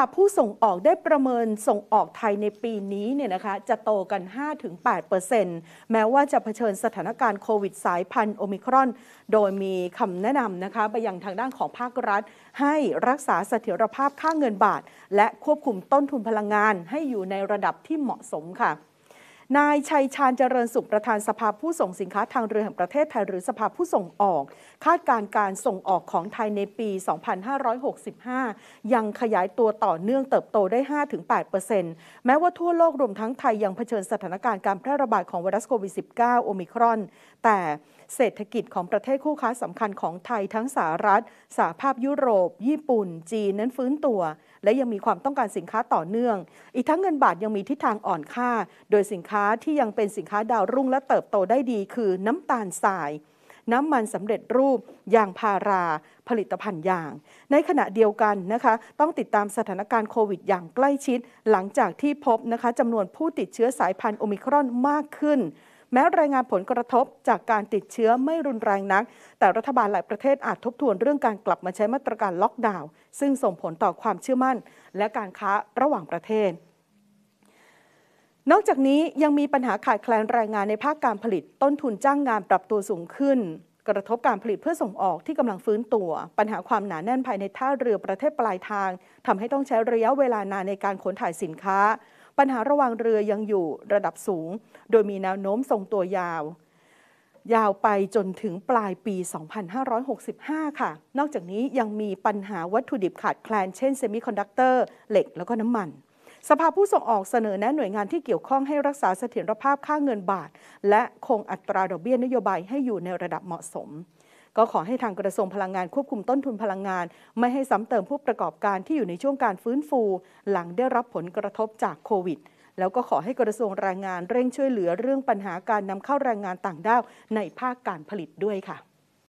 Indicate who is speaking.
Speaker 1: ค่ะผู้ส่งออกได้ประเมินส่งออกไทยในปีนี้เนี่ยนะคะจะโตกัน 5-8%เเปอร์ซ็นแม้ว่าจะเผชิญสถานการณ์โควิดสายพันธุ์โอมิครอน โดยมีคำแนะนำนะคะไปยังทางด้านของภาครัฐให้รักษาเสถียรภาพค่าเงินบาท และควบคุมต้นทุนพลังงานให้อยู่ในระดับที่เหมาะสมค่ะนายชัยชาญเจริญสุขประธานสภาผู้ส่งสินค้าทางเรือแห่งประเทศไทยหรือสภาผู้ส่งออก คาดการการส่งออกของไทยในปี 2565 ยังขยายตัวต่อเนื่องเติบโตได้ 5-8%แม้ว่าทั่วโลกรวมทั้งไทยยังเผชิญสถานการณ์การแพร่ระบาดของไวรัสโควิด -19 โอมิครอน แต่เศรษฐกิจของประเทศคู่ค้าสำคัญของไทยทั้งสหรัฐ สหภาพยุโรป ญี่ปุ่น จีนนั้นฟื้นตัวและยังมีความต้องการสินค้าต่อเนื่อง อีกทั้งเงินบาทยังมีทิศทางอ่อนค่า โดยสินค้าที่ยังเป็นสินค้าดาวรุ่งและเติบโตได้ดี คือน้ำตาลทราย น้ำมันสำเร็จรูป ยางพารา ผลิตภัณฑ์ยาง ในขณะเดียวกันนะคะ ต้องติดตามสถานการณ์โควิดอย่างใกล้ชิด หลังจากที่พบนะคะจำนวนผู้ติดเชื้อสายพันธุ์โอมิครอนมากขึ้นแม้รายงานผลกระทบจากการติดเชื้อไม่รุนแรงนัก แต่รัฐบาลหลายประเทศอาจทบทวนเรื่องการกลับมาใช้มาตรการล็อกดาวน์ ซึ่งส่งผลต่อความเชื่อมั่นและการค้าระหว่างประเทศ นอกจากนี้ยังมีปัญหาขาดแคลนแรงงานในภาคการผลิต ต้นทุนจ้างงานปรับตัวสูงขึ้น กระทบการผลิตเพื่อส่งออกที่กำลังฟื้นตัว ปัญหาความหนาแน่นภายในท่าเรือประเทศปลายทางทำให้ต้องใช้ระยะเวลานานในการขนถ่ายสินค้าปัญหาระหว่างเรือยังอยู่ระดับสูง โดยมีแนวโน้มทรงตัวยาว ยาวไปจนถึงปลายปี 2565 ค่ะ นอกจากนี้ยังมีปัญหาวัตถุดิบขาดแคลน เช่น เซมิคอนดักเตอร์ เหล็กแล้วก็น้ำมัน สภาผู้ส่งออกเสนอแนะหน่วยงานที่เกี่ยวข้องให้รักษาเสถียรภาพค่าเงินบาท และคงอัตราดอกเบี้ยนโยบายให้อยู่ในระดับเหมาะสมก็ขอให้ทางกระทรวงพลังงานควบคุมต้นทุนพลังงาน ไม่ให้ซ้ำเติมผู้ประกอบการที่อยู่ในช่วงการฟื้นฟู หลังได้รับผลกระทบจากโควิด แล้วก็ขอให้กระทรวงแรงงานเร่งช่วยเหลือเรื่องปัญหาการนำเข้าแรงงานต่างด้าวในภาคการผลิตด้วยค่ะ